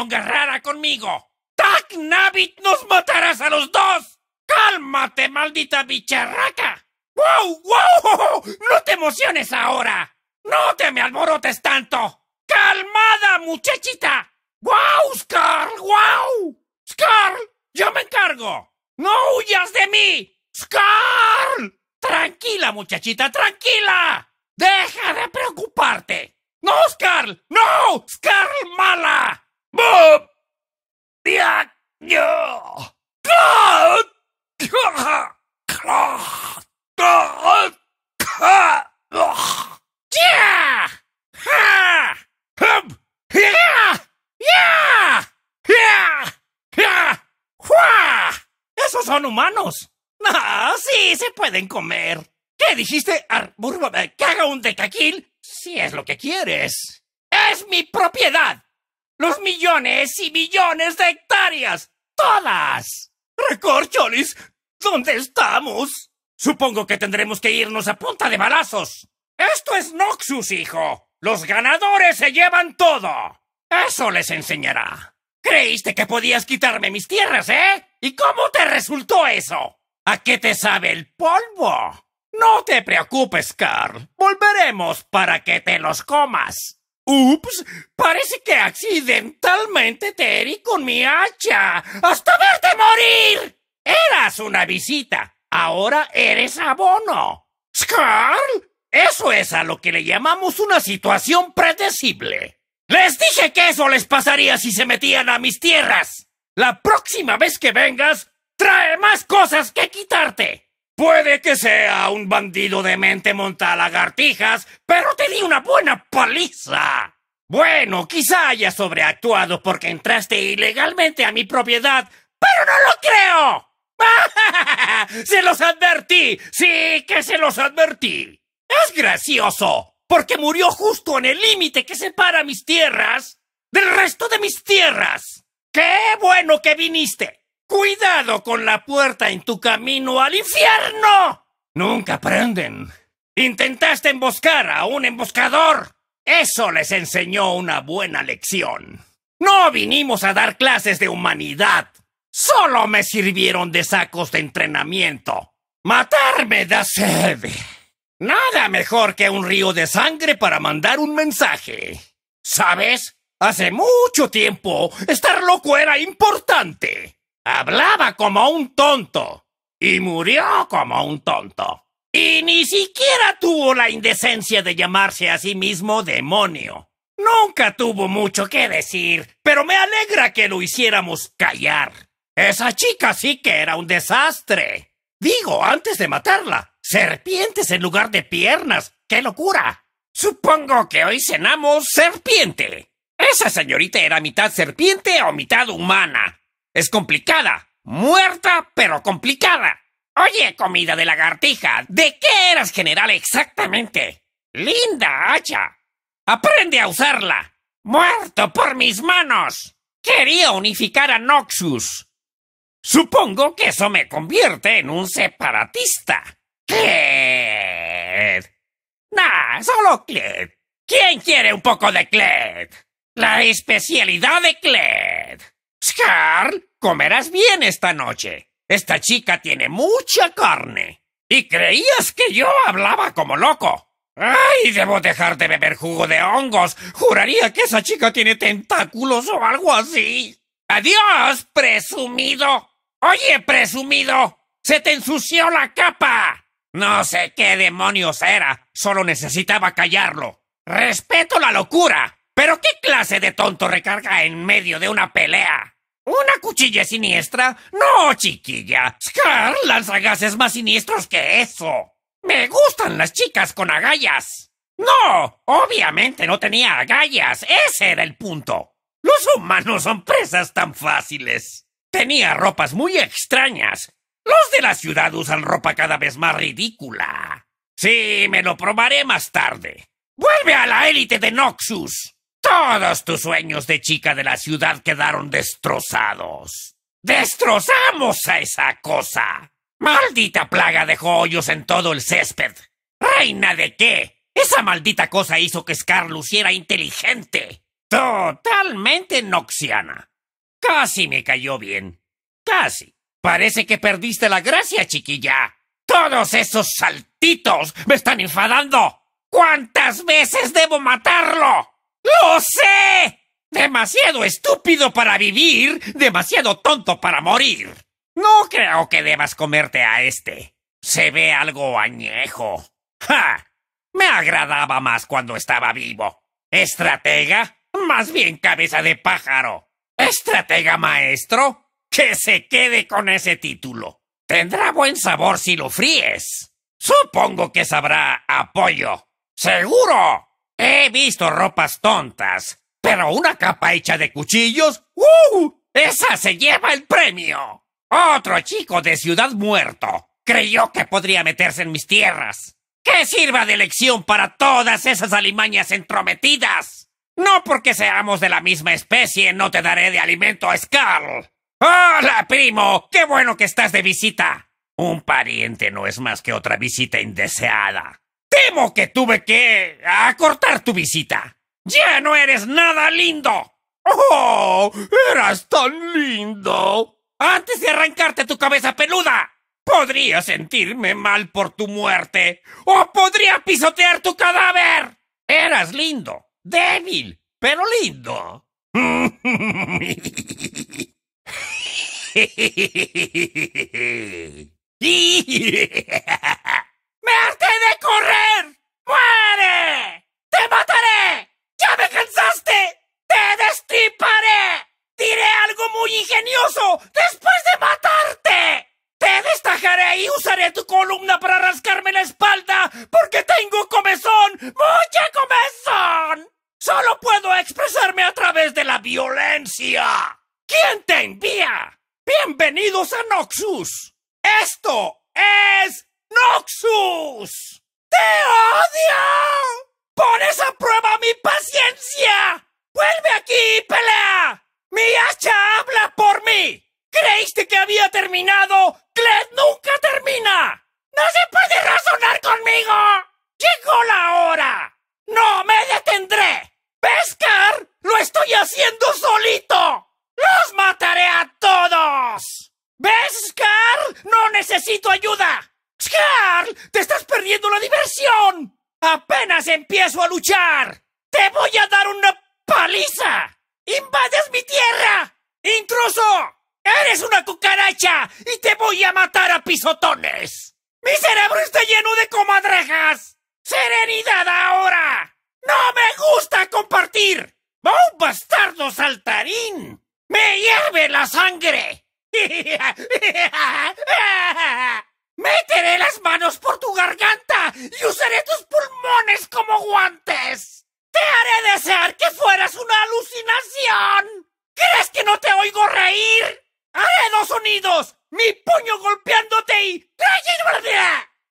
conguerrara conmigo. ¡Tac, Navit, nos matarás a los dos! ¡Cálmate, maldita bicharraca! ¡Wow, wow! ¡No te emociones ahora! ¡No te me alborotes tanto! ¡Calmada, muchachita! ¡Wow, Scarl! ¡Wow! ¡Scarl! ¡Yo me encargo! ¡No huyas de mí! ¡Scarl! ¡Tranquila, muchachita, tranquila! ¡Deja de preocuparte! ¡No, Scarl! ¡No! ¡Scarl mala! ¡Esos son humanos! ¡No! ¡Sí! ¡Se pueden comer! ¿Qué dijiste? Eh, ¡Que haga un decaquil! Si es lo que quieres. ¡Es mi propiedad! los millones y millones de hectáreas. Todas. ¡Record, Recorcholis, ¿dónde estamos? Supongo que tendremos que irnos a punta de balazos. Esto es Noxus, hijo. Los ganadores se llevan todo. Eso les enseñará. Creíste que podías quitarme mis tierras, ¿eh? ¿Y cómo te resultó eso? ¿A qué te sabe el polvo? No te preocupes, Carl. Volveremos para que te los comas. Ups, parece que accidentalmente te herí con mi hacha. ¡Hasta verte morir! Eras una visita, ahora eres abono. ¡Scarl! Eso es a lo que le llamamos una situación predecible. Les dije que eso les pasaría si se metían a mis tierras. La próxima vez que vengas, trae más cosas que quitarte. Puede que sea un bandido de mente monta lagartijas, pero te di una buena paliza. Bueno, quizá haya sobreactuado porque entraste ilegalmente a mi propiedad, pero no lo creo. ¡Se los advertí! Sí, que se los advertí. Es gracioso, porque murió justo en el límite que separa mis tierras del resto de mis tierras. ¡Qué bueno que viniste! Cuidado con la puerta en tu camino al infierno. Nunca aprenden. Intentaste emboscar a un emboscador. Eso les enseñó una buena lección. No vinimos a dar clases de humanidad. Solo me sirvieron de sacos de entrenamiento. Matarme da sed. Nada mejor que un río de sangre para mandar un mensaje. ¿Sabes? Hace mucho tiempo, estar loco era importante. Hablaba como un tonto y murió como un tonto. Y ni siquiera tuvo la indecencia de llamarse a sí mismo demonio. Nunca tuvo mucho que decir, pero me alegra que lo hiciéramos callar. Esa chica sí que era un desastre. Digo, antes de matarla, serpientes en lugar de piernas. ¡Qué locura! Supongo que hoy cenamos serpiente. Esa señorita era mitad serpiente o mitad humana. Es complicada. Muerta, pero complicada. Oye, comida de lagartija, ¿de qué eras general exactamente? Linda hacha. Aprende a usarla. Muerto por mis manos. Quería unificar a Noxus. Supongo que eso me convierte en un separatista. ¡Cled! Nah, solo Cled. ¿Quién quiere un poco de Cled? La especialidad de Cled. Scarl, comerás bien esta noche. Esta chica tiene mucha carne. ¿Y creías que yo hablaba como loco? ¡Ay! Debo dejar de beber jugo de hongos. Juraría que esa chica tiene tentáculos o algo así. ¡Adiós, presumido! Oye, presumido. Se te ensució la capa. No sé qué demonios era. Solo necesitaba callarlo. Respeto la locura. ¿Pero qué clase de tonto recarga en medio de una pelea? ¿Una cuchilla siniestra? No, chiquilla. Scar lanza gases más siniestros que eso. Me gustan las chicas con agallas. No, obviamente no tenía agallas. Ese era el punto. Los humanos son presas tan fáciles. Tenía ropas muy extrañas. Los de la ciudad usan ropa cada vez más ridícula. Sí, me lo probaré más tarde. Vuelve a la élite de Noxus. Todos tus sueños de chica de la ciudad quedaron destrozados. ¡Destrozamos a esa cosa! ¡Maldita plaga dejó hoyos en todo el césped! ¿Reina de qué? Esa maldita cosa hizo que Scarlus luciera inteligente. Totalmente noxiana. Casi me cayó bien. Casi. Parece que perdiste la gracia, chiquilla. Todos esos saltitos me están enfadando. ¿Cuántas veces debo matarlo? ¡Lo sé! Demasiado estúpido para vivir, demasiado tonto para morir. No creo que debas comerte a este. Se ve algo añejo. ¡Ja! Me agradaba más cuando estaba vivo. ¿Estratega? Más bien cabeza de pájaro. ¿Estratega maestro? Que se quede con ese título. Tendrá buen sabor si lo fríes. Supongo que sabrá apoyo. ¡Seguro! He visto ropas tontas, pero una capa hecha de cuchillos, ¡uh! ¡Esa se lleva el premio! Otro chico de ciudad muerto creyó que podría meterse en mis tierras. Que sirva de lección para todas esas alimañas entrometidas. No porque seamos de la misma especie no te daré de alimento a Scarl. ¡Hola, primo! ¡Qué bueno que estás de visita! Un pariente no es más que otra visita indeseada. Temo que tuve que acortar ah, tu visita. Ya no eres nada lindo. ¡Oh! ¡Eras tan lindo! Antes de arrancarte tu cabeza peluda, podría sentirme mal por tu muerte o podría pisotear tu cadáver. Eras lindo, débil, pero lindo. ¡Me harté de correr! haciendo solito! ¡Los mataré a todos! ¿Ves, Scar? ¡No necesito ayuda! ¡Scar! ¡Te estás perdiendo la diversión! ¡Apenas empiezo a luchar! ¡Te voy a dar una paliza! ¡Invades mi tierra! ¡Intruso! ¡Eres una cucaracha! ¡Y te voy a matar a pisotones! ¡Mi cerebro está lleno de comadrejas! ¡Serenidad ahora! ¡No me gusta compartir! ¡Va un bastardo saltarín! ¡Me hierve la sangre! ¡Meteré las manos por tu garganta y usaré tus pulmones como guantes! ¡Te haré desear que fueras una alucinación! ¿Crees que no te oigo reír? ¡Haré dos sonidos! ¡Mi puño golpeándote y...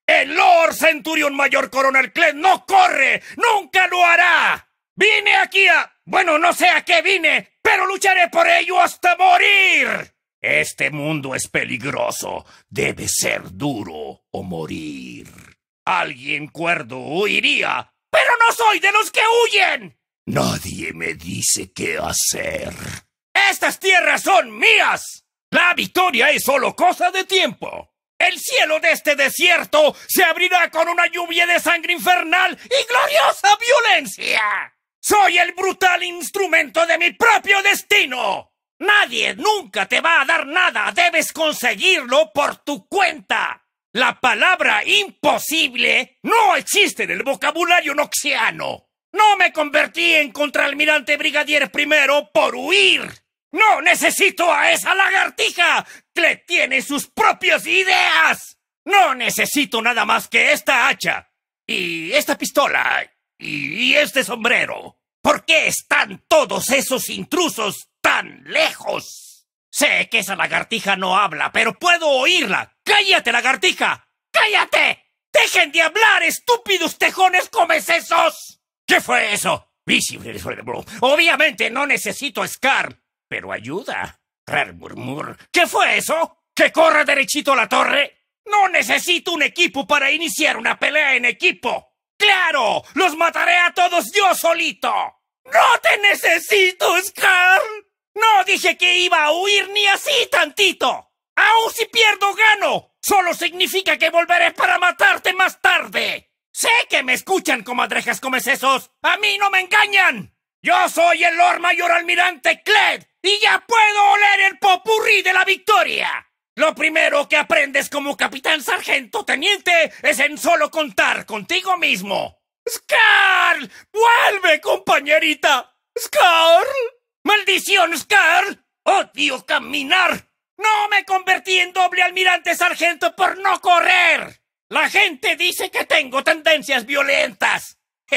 ¡El Lord Centurion Mayor Coronel Kled no corre! ¡Nunca lo hará! Vine aquí Bueno, no sé a qué vine, pero lucharé por ello hasta morir. Este mundo es peligroso. Debe ser duro o morir. Alguien cuerdo huiría, pero no soy de los que huyen. Nadie me dice qué hacer. Estas tierras son mías. La victoria es solo cosa de tiempo. El cielo de este desierto se abrirá con una lluvia de sangre infernal y gloriosa violencia. Soy el brutal instrumento de mi propio destino. Nadie nunca te va a dar nada. Debes conseguirlo por tu cuenta. La palabra imposible no existe en el vocabulario noxiano. No me convertí en contraalmirante brigadier primero por huir. No necesito a esa lagartija. Le tiene sus propias ideas. No necesito nada más que esta hacha. Y esta pistola. ¿Y este sombrero? ¿Por qué están todos esos intrusos tan lejos? Sé que esa lagartija no habla, pero puedo oírla. ¡Cállate, lagartija! ¡Cállate! ¡Dejen de hablar, estúpidos tejones comecesos! ¿Qué fue eso? Obviamente no necesito Scar, pero ayuda. Murmur. ¿Qué fue eso? ¿Que corra derechito a la torre? No necesito un equipo para iniciar una pelea en equipo. ¡Claro! ¡Los mataré a todos yo solito! ¡No te necesito, Scar! ¡No dije que iba a huir ni así tantito! ¡Aún si pierdo gano! ¡Solo significa que volveré para matarte más tarde! ¡Sé que me escuchan, comadrejas comecesos! ¡A mí no me engañan! ¡Yo soy el Lord Mayor Almirante Cled! ¡Y ya puedo oler el popurrí de la victoria! Lo primero que aprendes como capitán sargento teniente es en solo contar contigo mismo. ¡Scarl! ¡Vuelve, compañerita! ¡Scarl! ¡Maldición, Scar! vuelve compañerita scar maldición scarl odio caminar! ¡No me convertí en doble almirante sargento por no correr! La gente dice que tengo tendencias violentas.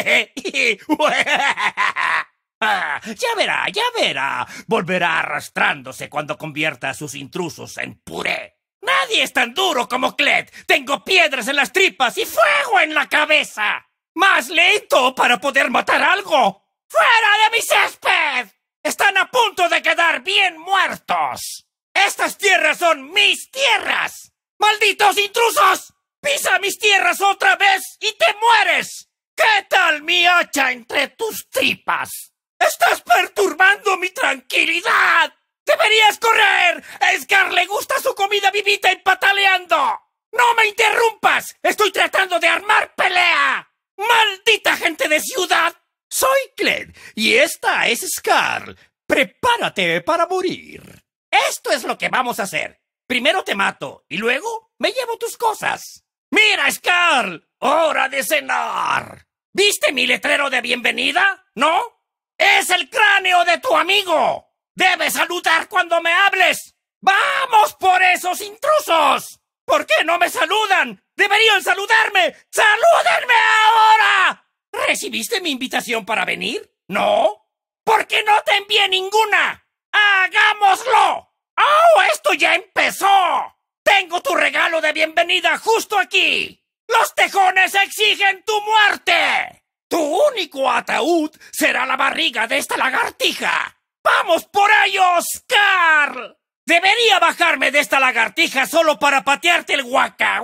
Ya verá, ya verá. Volverá arrastrándose cuando convierta a sus intrusos en puré. Nadie es tan duro como Clet. Tengo piedras en las tripas y fuego en la cabeza. Más lento para poder matar algo. ¡Fuera de mi césped! Están a punto de quedar bien muertos. Estas tierras son mis tierras. ¡Malditos intrusos! ¡Pisa mis tierras otra vez y te mueres! ¿Qué tal mi hacha entre tus tripas? ¡Estás perturbando mi tranquilidad! ¡Deberías correr! ¡A Scar le gusta su comida vivita y pataleando! ¡No me interrumpas! ¡Estoy tratando de armar pelea! ¡Maldita gente de ciudad! Soy Cled y esta es Scar. Prepárate para morir. Esto es lo que vamos a hacer. Primero te mato y luego me llevo tus cosas. ¡Mira, Scar! ¡Hora de cenar! ¿Viste mi letrero de bienvenida? ¿No? Es el cráneo de tu amigo. Debes saludar cuando me hables. ¡Vamos por esos intrusos! ¿Por qué no me saludan? ¡Deberían saludarme! ¡Salúdenme ahora! ¿Recibiste mi invitación para venir? ¿No? ¿Por qué no te envié ninguna? ¡Hagámoslo! ¡Oh, esto ya empezó! Tengo tu regalo de bienvenida justo aquí. Los tejones exigen tu muerte. Tu único ataúd será la barriga de esta lagartija. ¡Vamos por ellos, Oscar! Debería bajarme de esta lagartija solo para patearte el guaca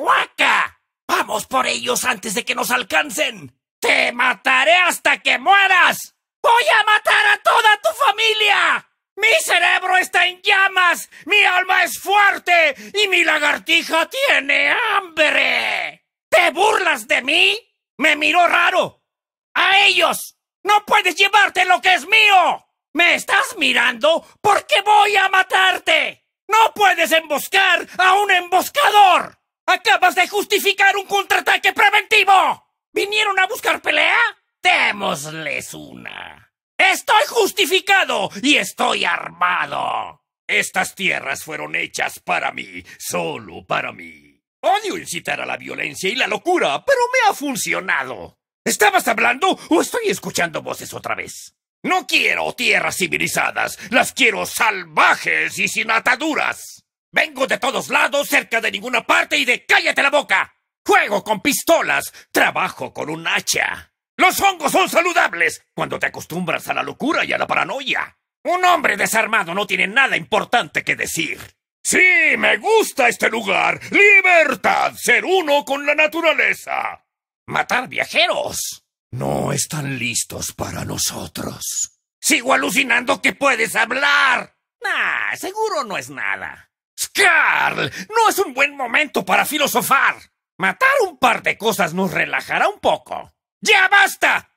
Vamos por ellos antes de que nos alcancen. Te mataré hasta que mueras. Voy a matar a toda tu familia. Mi cerebro está en llamas, mi alma es fuerte y mi lagartija tiene hambre. ¿Te burlas de mí? Me miró raro, ¡A ellos! ¡No puedes llevarte lo que es mío! ¿Me estás mirando? Porque voy a matarte. No puedes emboscar a un emboscador. Acabas de justificar un contraataque preventivo. ¿Vinieron a buscar pelea? Démosles una. Estoy justificado y estoy armado. Estas tierras fueron hechas para mí, solo para mí. Odio incitar a la violencia y la locura, pero me ha funcionado. ¿Estabas hablando o estoy escuchando voces otra vez? No quiero tierras civilizadas, las quiero salvajes y sin ataduras. Vengo de todos lados, cerca de ninguna parte y de cállate la boca. Juego con pistolas, trabajo con un hacha. Los hongos son saludables cuando te acostumbras a la locura y a la paranoia. Un hombre desarmado no tiene nada importante que decir. Sí, me gusta este lugar. Libertad, ser uno con la naturaleza matar viajeros. No están listos para nosotros. Sigo alucinando que puedes hablar. Ah, seguro no es nada. Scarl, no es un buen momento para filosofar. Matar un par de cosas nos relajará un poco. ¡Ya basta!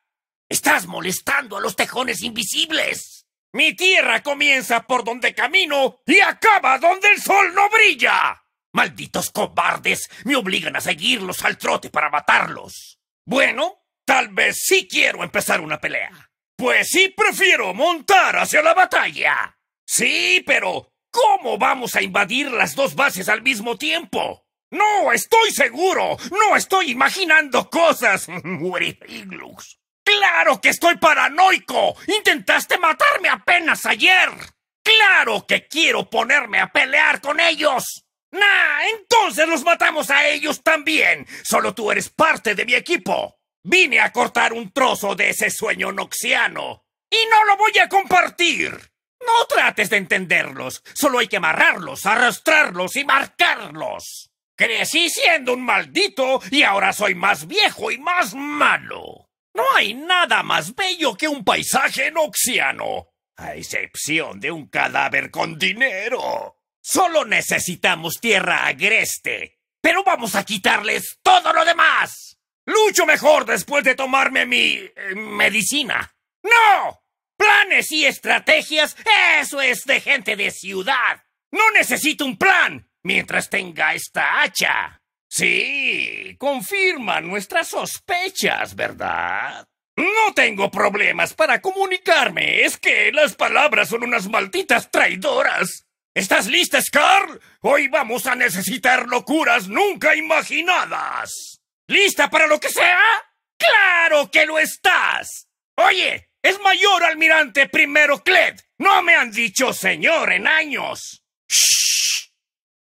Estás molestando a los tejones invisibles. Mi tierra comienza por donde camino y acaba donde el sol no brilla. Malditos cobardes, me obligan a seguirlos al trote para matarlos. Bueno, tal vez sí quiero empezar una pelea. Pues sí prefiero montar hacia la batalla. Sí, pero ¿cómo vamos a invadir las dos bases al mismo tiempo? No estoy seguro. No estoy imaginando cosas. ¡Claro que estoy paranoico! ¡Intentaste matarme apenas ayer! ¡Claro que quiero ponerme a pelear con ellos! ¡Nah! Entonces los matamos a ellos también. Solo tú eres parte de mi equipo. Vine a cortar un trozo de ese sueño noxiano. Y no lo voy a compartir. No trates de entenderlos. Solo hay que amarrarlos, arrastrarlos y marcarlos. Crecí siendo un maldito y ahora soy más viejo y más malo. No hay nada más bello que un paisaje noxiano, a excepción de un cadáver con dinero. Solo necesitamos tierra agreste. Pero vamos a quitarles todo lo demás. Lucho mejor después de tomarme mi... Eh, medicina. ¡No! Planes y estrategias, eso es de gente de ciudad. No necesito un plan mientras tenga esta hacha. Sí, confirma nuestras sospechas, ¿verdad? No tengo problemas para comunicarme, es que las palabras son unas malditas traidoras. ¿Estás lista, Scar? Hoy vamos a necesitar locuras nunca imaginadas. ¿Lista para lo que sea? ¡Claro que lo estás! Oye, es mayor almirante primero Cled. No me han dicho señor en años. ¡Shh!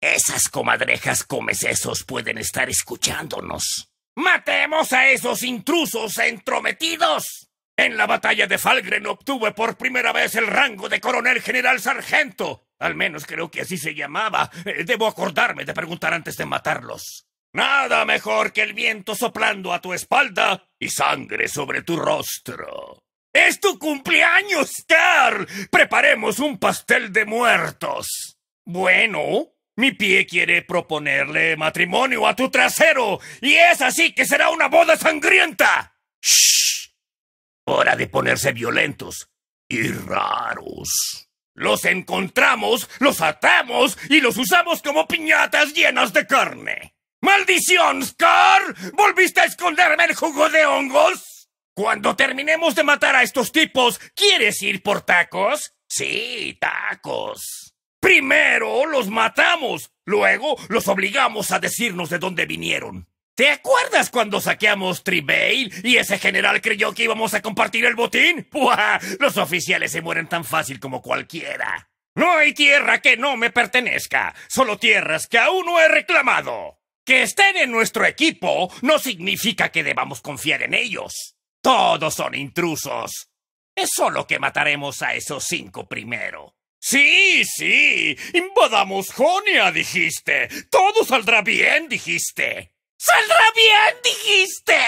Esas comadrejas comecesos pueden estar escuchándonos. ¡Matemos a esos intrusos entrometidos! En la batalla de Falgren obtuve por primera vez el rango de coronel general sargento al menos creo que así se llamaba. Eh, debo acordarme de preguntar antes de matarlos. Nada mejor que el viento soplando a tu espalda y sangre sobre tu rostro. ¡Es tu cumpleaños, Carl. Preparemos un pastel de muertos. Bueno, mi pie quiere proponerle matrimonio a tu trasero, y es así que será una boda sangrienta. ¡Shh! Hora de ponerse violentos y raros. Los encontramos, los atamos y los usamos como piñatas llenas de carne. ¡Maldición, Scar! ¿Volviste a esconderme el jugo de hongos? Cuando terminemos de matar a estos tipos, ¿quieres ir por tacos? Sí, tacos. Primero los matamos, luego los obligamos a decirnos de dónde vinieron. ¿Te acuerdas cuando saqueamos Tribale y ese general creyó que íbamos a compartir el botín? ¡Puah! Los oficiales se mueren tan fácil como cualquiera. No hay tierra que no me pertenezca, solo tierras que aún no he reclamado. Que estén en nuestro equipo no significa que debamos confiar en ellos. Todos son intrusos. Es solo que mataremos a esos cinco primero. Sí, sí, invadamos Jonia, dijiste. Todo saldrá bien, dijiste. ¡Saldrá bien, dijiste!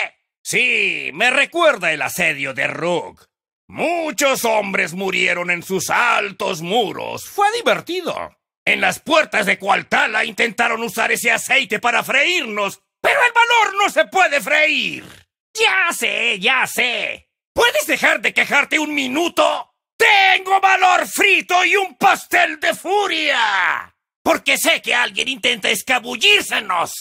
Sí, me recuerda el asedio de Rook. Muchos hombres murieron en sus altos muros. Fue divertido. En las puertas de Cualtala intentaron usar ese aceite para freírnos, pero el valor no se puede freír. Ya sé, ya sé. ¿Puedes dejar de quejarte un minuto? Tengo valor frito y un pastel de furia. Porque sé que alguien intenta escabullírsenos.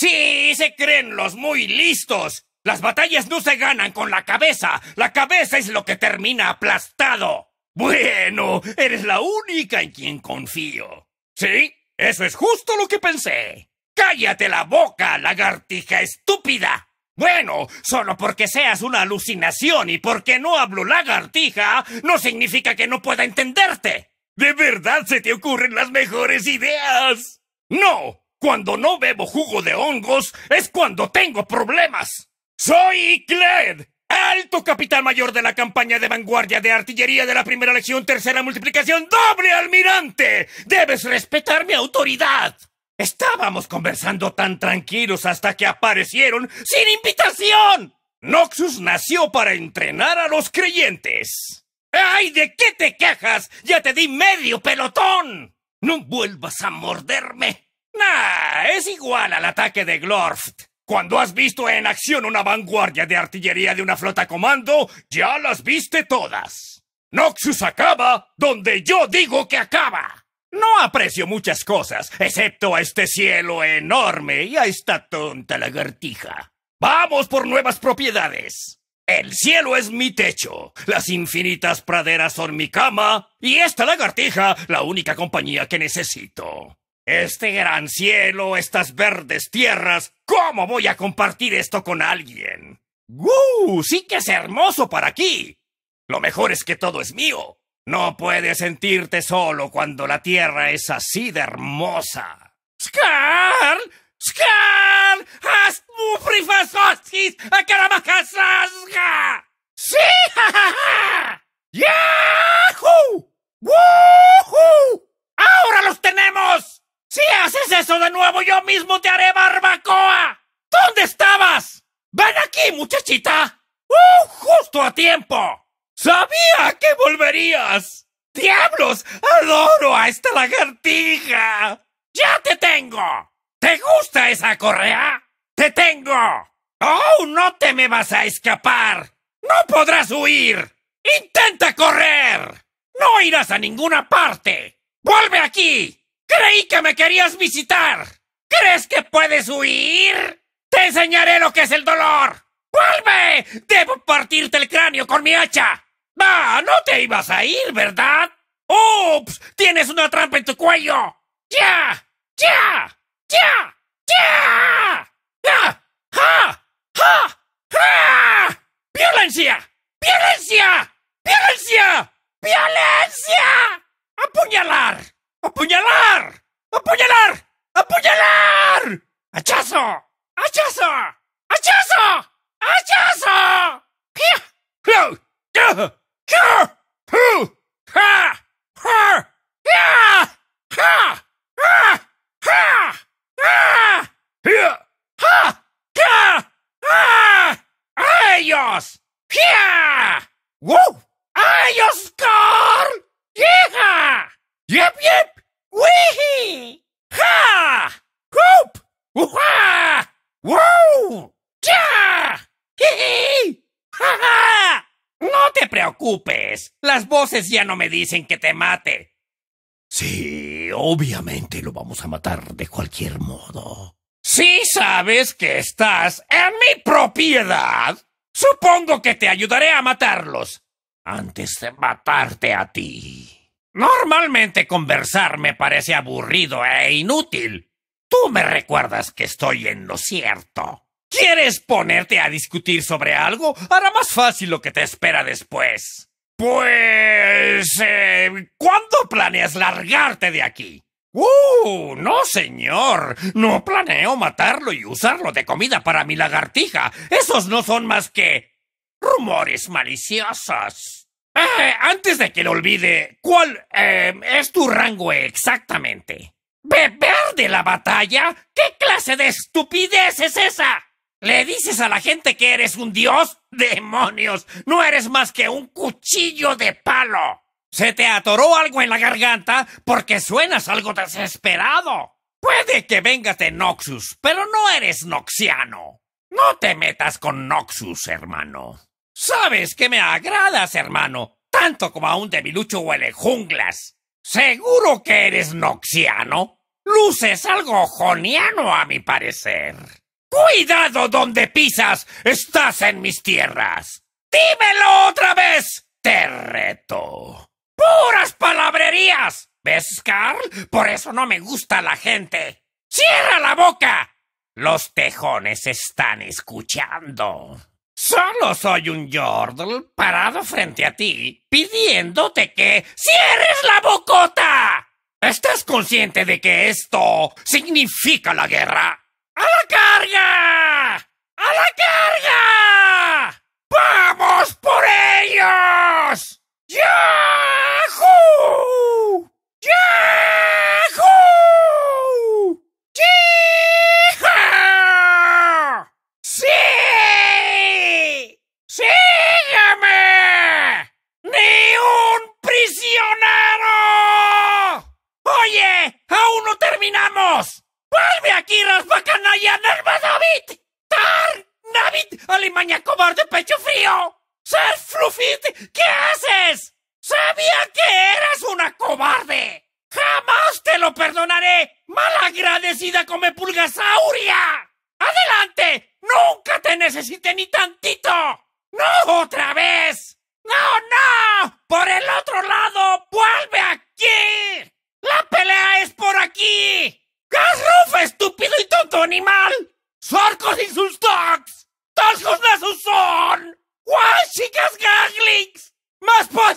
Sí, se creen los muy listos. Las batallas no se ganan con la cabeza. La cabeza es lo que termina aplastado. Bueno, eres la única en quien confío. Sí, eso es justo lo que pensé. Cállate la boca, lagartija estúpida. Bueno, solo porque seas una alucinación y porque no hablo lagartija, no significa que no pueda entenderte. De verdad se te ocurren las mejores ideas. No, cuando no bebo jugo de hongos es cuando tengo problemas. Soy Cled, alto capitán mayor de la campaña de vanguardia de artillería de la primera lección, tercera multiplicación, doble almirante. Debes respetar mi autoridad. Estábamos conversando tan tranquilos hasta que aparecieron sin invitación. Noxus nació para entrenar a los creyentes. ¡Ay, de qué te quejas! Ya te di medio pelotón. No vuelvas a morderme. Nah, es igual al ataque de Glorft. Cuando has visto en acción una vanguardia de artillería de una flota comando, ya las viste todas. Noxus acaba donde yo digo que acaba. No aprecio muchas cosas, excepto a este cielo enorme y a esta tonta lagartija. Vamos por nuevas propiedades. El cielo es mi techo, las infinitas praderas son mi cama y esta lagartija la única compañía que necesito. Este gran cielo, estas verdes tierras, ¿cómo voy a compartir esto con alguien? ¡Uh! Sí que es hermoso para aquí. Lo mejor es que todo es mío. No puedes sentirte solo cuando la tierra es así de hermosa. ¡Scar! ¡Scar! ¡Has mufrifasosis! ¡A ¡Sí! ¡Ja, ja, ja! ¡Yahoo! ¡Woohoo! ¡Ahora los tenemos! Si haces eso de nuevo, yo mismo te haré barbacoa. ¿Dónde estabas? Ven aquí, muchachita. ¡Oh, Justo a tiempo. Sabía que volverías. ¡Diablos! Adoro a esta lagartija. Ya te tengo. ¿Te gusta esa correa? Te tengo. ¡Oh, no te me vas a escapar! ¡No podrás huir! ¡Intenta correr! ¡No irás a ninguna parte! ¡Vuelve aquí! Creí que me querías visitar. ¿Crees que puedes huir? Te enseñaré lo que es el dolor. ¡Vuelve! Debo partirte el cráneo con mi hacha. ¡Bah! no te ibas a ir, ¿verdad? ¡Ups! Tienes una trampa en tu cuello. ¡Ya! ¡Ya! ¡Ya! ¡Ya! ¡Ja! ¡Ja! ¡Ja! ¡Ja! ¡Violencia! ¡Violencia! ¡Violencia! ¡Violencia! ¡Apuñalar! ¡Apuñalar! ¡Apuñalar! ¡Apuñalar! ¡Hachazo! ¡Hachazo! ¡Hachazo! ¡Hachazo! ¡Ellos! ¡Wow! ¡Ellos score! ¡Yeah! ¡Yep, yep! ¡Wihi! ¡Ja! ¡Hoop! ¡Uha! ¡Wow! ¡Ya! ¡Jiji! ¡Ja, ja! No te preocupes, las voces ya no me dicen que te mate. Sí, obviamente lo vamos a matar de cualquier modo. Si sabes que estás en mi propiedad, supongo que te ayudaré a matarlos antes de matarte a ti. Normalmente conversar me parece aburrido e inútil. Tú me recuerdas que estoy en lo cierto. ¿Quieres ponerte a discutir sobre algo? Hará más fácil lo que te espera después. Pues... Eh, ¿Cuándo planeas largarte de aquí? ¡Uh! No, señor. No planeo matarlo y usarlo de comida para mi lagartija. Esos no son más que... rumores maliciosos. Eh, antes de que lo olvide, ¿cuál eh, es tu rango exactamente? ¿Beber de la batalla? ¿Qué clase de estupidez es esa? ¿Le dices a la gente que eres un dios? ¡Demonios! No eres más que un cuchillo de palo. Se te atoró algo en la garganta porque suenas algo desesperado. Puede que vengas de Noxus, pero no eres noxiano. No te metas con Noxus, hermano. Sabes que me agradas, hermano, tanto como a un debilucho huele junglas. Seguro que eres noxiano. Luces algo joniano, a mi parecer. ¡Cuidado donde pisas! ¡Estás en mis tierras! ¡Dímelo otra vez! ¡Te reto! ¡Puras palabrerías! ¿Ves, Carl? Por eso no me gusta la gente. ¡Cierra la boca! Los tejones están escuchando. Solo soy un yordle parado frente a ti, pidiéndote que cierres la bocota. ¿Estás consciente de que esto significa la guerra? ¡A la carga! ¡A la carga! ¡Vamos por ellos! ¡Yahoo! ¡Yahoo! más por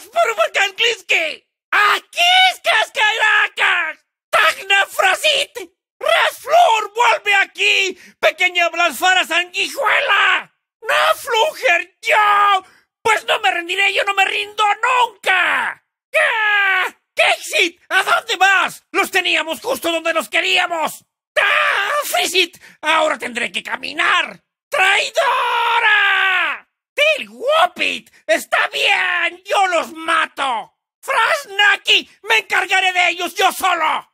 Aquí es Cascaracas. Tagna Frasit. vuelve aquí, pequeña blasfara sanguijuela. No yo. Pues no me rendiré, yo no me rindo nunca. Qué ¡Kexit! ¿A dónde vas? Los teníamos justo donde los queríamos. ¡Ah! Ahora tendré que caminar. ¡Traidora! ¡El Whoopit! ¡Está bien! ¡Yo los mato! ¡Frasnaki! ¡Me encargaré de ellos yo solo!